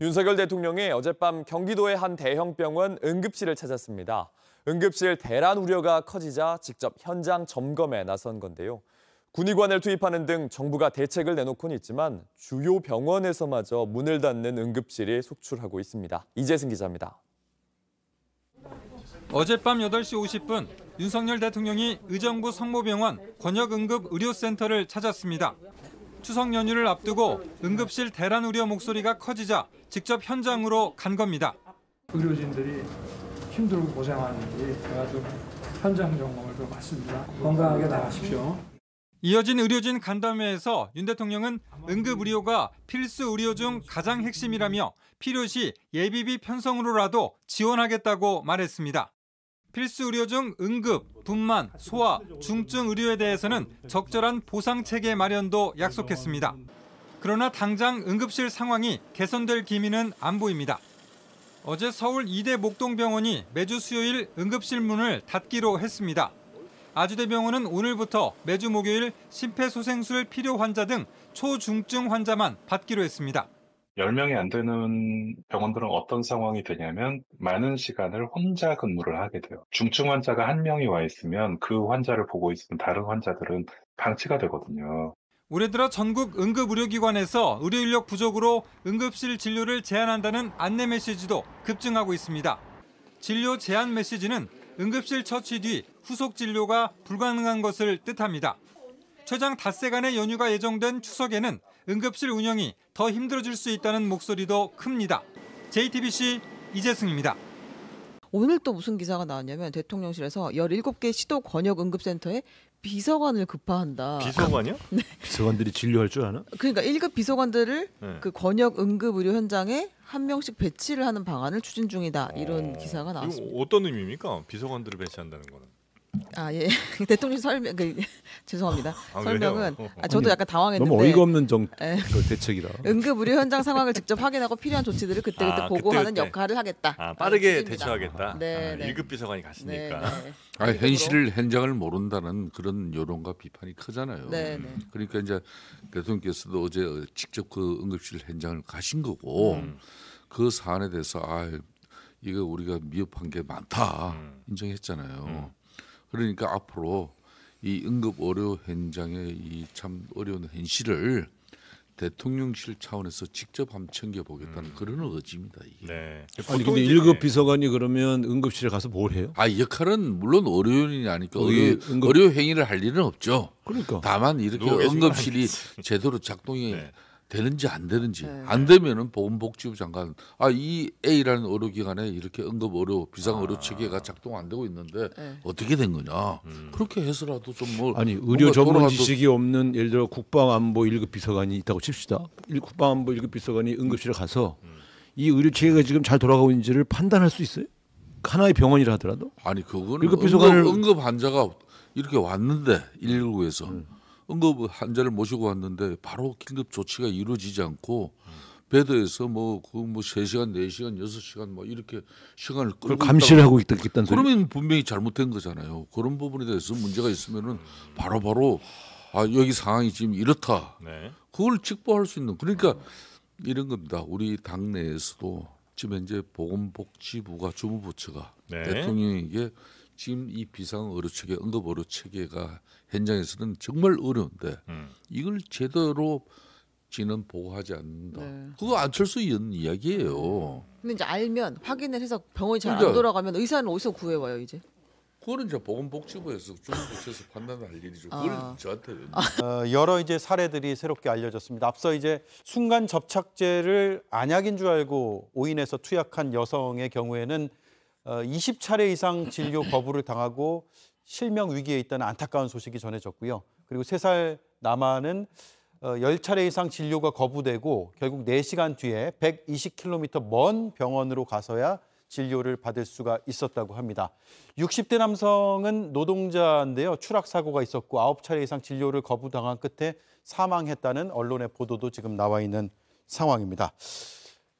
윤석열 대통령이 어젯밤 경기도의 한 대형 병원 응급실을 찾았습니다. 응급실 대란 우려가 커지자 직접 현장 점검에 나선 건데요. 군의관을 투입하는 등 정부가 대책을 내놓고는 있지만 주요 병원에서마저 문을 닫는 응급실이 속출하고 있습니다. 이재승 기자입니다. 어젯밤 8시 50분 윤석열 대통령이 의정부 성모병원 권역응급의료센터를 찾았습니다. 추석 연휴를 앞두고 응급실 대란 우려 목소리가 커지자 직접 현장으로 간 겁니다. 의료진들이 힘들고 고생하는데 제가 좀 현장 점검을 좀 왔습니다. 건강하게 나가십시오. 이어진 의료진 간담회에서 윤 대통령은 응급 의료가 필수 의료 중 가장 핵심이라며 필요시 예비비 편성으로라도 지원하겠다고 말했습니다. 필수 의료 중 응급, 분만, 소아, 중증 의료에 대해서는 적절한 보상 체계 마련도 약속했습니다. 그러나 당장 응급실 상황이 개선될 기미는 안 보입니다. 어제 서울 이대 목동병원이 매주 수요일 응급실 문을 닫기로 했습니다. 아주대병원은 오늘부터 매주 목요일 심폐소생술 필요 환자 등 초중증 환자만 받기로 했습니다. 10명이 안 되는 병원들은 어떤 상황이 되냐면 많은 시간을 혼자 근무를 하게 돼요. 중증 환자가 한 명이 와 있으면 그 환자를 보고 있으면 다른 환자들은 방치가 되거든요. 올해 들어 전국 응급의료기관에서 의료인력 부족으로 응급실 진료를 제한한다는 안내 메시지도 급증하고 있습니다. 진료 제한 메시지는 응급실 처치 뒤 후속 진료가 불가능한 것을 뜻합니다. 최장 닷새간의 연휴가 예정된 추석에는 응급실 운영이 더 힘들어질 수 있다는 목소리도 큽니다. JTBC 이재승입니다. 오늘 또 무슨 기사가 나왔냐면 대통령실에서 17개 시도 권역 응급센터에 비서관을 급파한다. 비서관이요? 네. 비서관들이 진료할 줄 아나? 그러니까 1급 비서관들을 네. 그 권역 응급 의료 현장에 한 명씩 배치를 하는 방안을 추진 중이다. 이런 어... 기사가 나왔습니다. 어떤 의미입니까? 비서관들을 배치한다는 거는? 아 예. 그 대통령 설명 그, 죄송합니다. 아, 설명은 어, 어, 아, 저도 아니, 약간 당황했는데 너무 어이가 없는 정 예. 그 대책이다. 응급 의료 현장 상황을 직접 확인하고 필요한 조치들을 그때 그때 아, 보고하는 그때, 역할을 하겠다. 아, 빠르게 아, 대처하겠다. 아, 네, 네. 1급 비서관이 갔으니까. 네, 네. 아, 아 현실을 현장을 모른다는 그런 여론과 비판이 크잖아요. 네, 음. 네. 그러니까 이제 대통령께서도 어제 직접 그 응급실 현장을 가신 거고 음. 그 사안에 대해서 아 이거 우리가 미흡한 게 많다 음. 인정했잖아요. 음. 그러니까 앞으로 이 응급 의료 현장의 이 참 어려운 현실을 대통령실 차원에서 직접 한번 챙겨보겠다는 음. 그런 의지입니다. 이게. 네. 아니 근데 일급 비서관이 그러면 응급실에 가서 뭘 해요? 아 역할은 물론 의료인이 아니까 의료, 응급... 의료 행위를 할 일은 없죠. 그러니까 다만 이렇게 응급실이 제대로 작동이 네. 되는지 안 되는지 네. 안 되면은 보건복지부 장관 아 이 A라는 의료 기관에 이렇게 응급 의료 비상 의료 아. 체계가 작동 안 되고 있는데 네. 어떻게 된 거냐 음. 그렇게 해서라도 좀 뭐 아니 의료 전문 지식이 없는 예를 들어 국방안보 1급 비서관이 있다고 칩시다 국방안보 1급 비서관이 응급실에 가서 음. 이 의료 체계가 지금 잘 돌아가고 있는지를 판단할 수 있어요? 하나의 병원이라 하더라도 아니 그거는 응급 비서관을 응급 환자가 이렇게 왔는데 119에서 음. 응급 환자를 모시고 왔는데 바로 긴급 조치가 이루어지지 않고 배드에서 뭐 그 뭐 3시간4시간6 시간뭐 이렇게 시간을 끌고 감시를 하고 있다 있다는 그러면 분명히 잘못된 거잖아요. 그런 부분에 대해서 문제가 있으면은 바로바로 바로 아 여기 상황이 지금 이렇다. 네. 그걸 직보할 수 있는 그러니까 이런 겁니다. 우리 당내에서도 지금 현재 보건복지부가 주무부처가 네. 대통령에게 지금 이 비상 의료 체계, 응급 의료 체계가 현장에서는 정말 어려운데 음. 이걸 제대로 지는 보호하지 않는다. 네. 그거 안철수 의원 이야기예요. 근데 이제 알면 확인을 해서 병원이 잘안 그러니까, 돌아가면 의사는 어디서 구해 와요 이제? 그거는 이제 보건복지부에서 중앙복지에서 판단할 일이죠. 그걸 아. 저한테 아. 어, 여러 이제 사례들이 새롭게 알려졌습니다. 앞서 이제 순간 접착제를 안약인 줄 알고 오인해서 투약한 여성의 경우에는 20차례 어, 이상 진료 거부를 당하고 실명 위기에 있다는 안타까운 소식이 전해졌고요. 그리고 3살 남아는 10차례 어, 이상 진료가 거부되고 결국 4시간 뒤에 120km 먼 병원으로 가서야 진료를 받을 수가 있었다고 합니다. 60대 남성은 노동자인데요. 추락사고가 있었고 9차례 이상 진료를 거부당한 끝에 사망했다는 언론의 보도도 지금 나와 있는 상황입니다.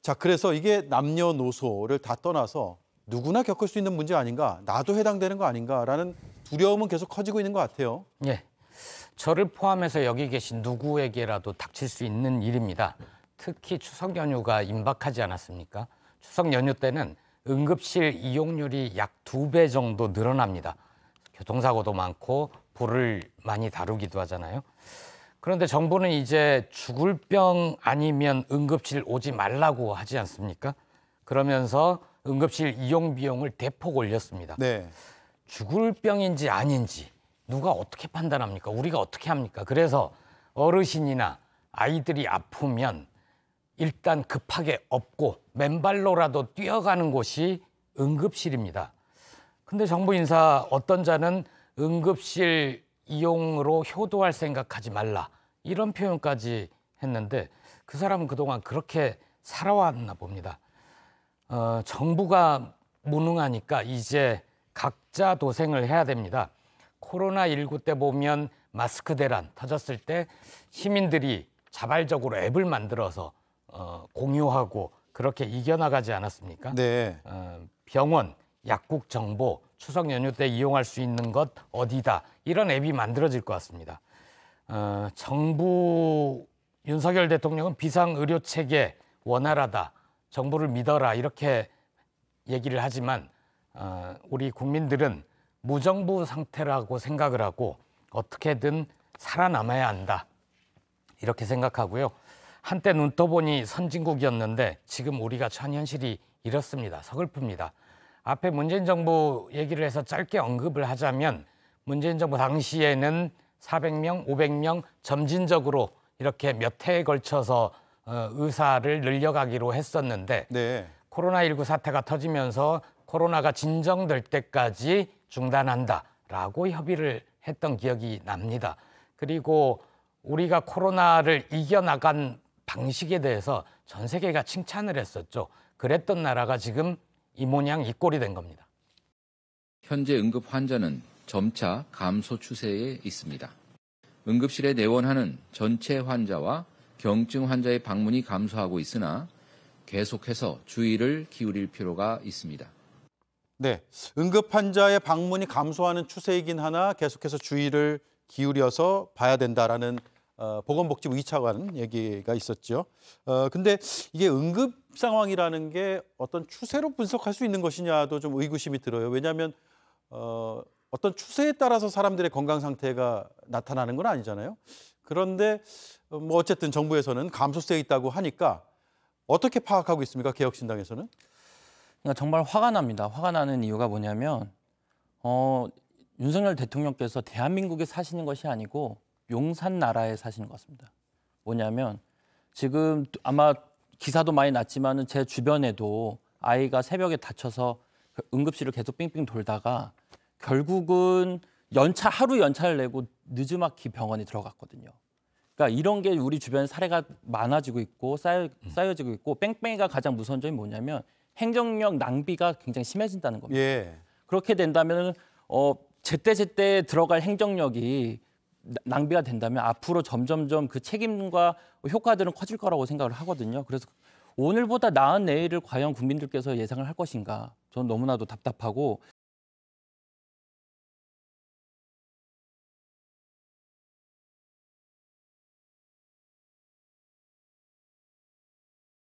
자, 그래서 이게 남녀노소를 다 떠나서 누구나 겪을 수 있는 문제 아닌가, 나도 해당되는 거 아닌가라는 두려움은 계속 커지고 있는 것 같아요. 예. 저를 포함해서 여기 계신 누구에게라도 닥칠 수 있는 일입니다. 특히 추석 연휴가 임박하지 않았습니까? 추석 연휴 때는 응급실 이용률이 약 두 배 정도 늘어납니다. 교통사고도 많고 불을 많이 다루기도 하잖아요. 그런데 정부는 이제 죽을 병 아니면 응급실 오지 말라고 하지 않습니까? 그러면서 응급실 이용 비용을 대폭 올렸습니다. 네. 죽을 병인지 아닌지 누가 어떻게 판단합니까? 우리가 어떻게 합니까? 그래서 어르신이나 아이들이 아프면 일단 급하게 업고 맨발로라도 뛰어가는 곳이 응급실입니다. 근데 정부 인사 어떤 자는 응급실 이용으로 효도할 생각하지 말라 이런 표현까지 했는데 그 사람은 그동안 그렇게 살아왔나 봅니다. 어, 정부가 무능하니까 이제 각자 도생을 해야 됩니다. 코로나19 때 보면 마스크 대란 터졌을 때 시민들이 자발적으로 앱을 만들어서 어, 공유하고 그렇게 이겨나가지 않았습니까? 네. 어, 병원, 약국 정보, 추석 연휴 때 이용할 수 있는 것 어디다 이런 앱이 만들어질 것 같습니다. 어, 정부 윤석열 대통령은 비상 의료 체계 원활하다 정부를 믿어라 이렇게 얘기를 하지만 어, 우리 국민들은 무정부 상태라고 생각을 하고 어떻게든 살아남아야 한다 이렇게 생각하고요. 한때 눈 떠보니 선진국이었는데 지금 우리가 처한 현실이 이렇습니다. 서글픕니다. 앞에 문재인 정부 얘기를 해서 짧게 언급을 하자면 문재인 정부 당시에는 400명, 500명 점진적으로 이렇게 몇 해에 걸쳐서 어, 의사를 늘려가기로 했었는데 네. 코로나19 사태가 터지면서 코로나가 진정될 때까지 중단한다라고 협의를 했던 기억이 납니다. 그리고 우리가 코로나를 이겨나간 방식에 대해서 전 세계가 칭찬을 했었죠. 그랬던 나라가 지금 이 모양 이 꼴이 된 겁니다. 현재 응급 환자는 점차 감소 추세에 있습니다. 응급실에 내원하는 전체 환자와 경증 환자의 방문이 감소하고 있으나 계속해서 주의를 기울일 필요가 있습니다. 네, 응급 환자의 방문이 감소하는 추세이긴 하나 계속해서 주의를 기울여서 봐야 된다라는 어, 보건복지부 2차관 얘기가 있었죠. 어, 근데 이게 응급 상황이라는 게 어떤 추세로 분석할 수 있는 것이냐도 좀 의구심이 들어요. 왜냐하면 어, 어떤 추세에 따라서 사람들의 건강 상태가 나타나는 건 아니잖아요. 그런데 어, 뭐 어쨌든 정부에서는 감소세에 있다고 하니까 어떻게 파악하고 있습니까? 개혁신당에서는? 그러니까 정말 화가 납니다. 화가 나는 이유가 뭐냐면 어, 윤석열 대통령께서 대한민국에 사시는 것이 아니고 용산 나라에 사시는 것 같습니다. 뭐냐면 지금 아마 기사도 많이 났지만제 주변에도 아이가 새벽에 다쳐서 그 응급실을 계속 빙빙 돌다가 결국은 연차 하루 연차를 내고 늦음막히 병원에 들어갔거든요. 그러니까 이런 게 우리 주변 사례가 많아지고 있고 쌓여, 음. 쌓여지고 있고 뺑뺑이가 가장 무서운 점이 뭐냐면 행정력 낭비가 굉장히 심해진다는 겁니다. 예. 그렇게 된다면 어 제때제때 들어갈 행정력이 낭비가 된다면 앞으로 점점점 그 책임과 효과들은 커질 거라고 생각을 하거든요. 그래서 오늘보다 나은 내일을 과연 국민들께서 예상을 할 것인가 저는 너무나도 답답하고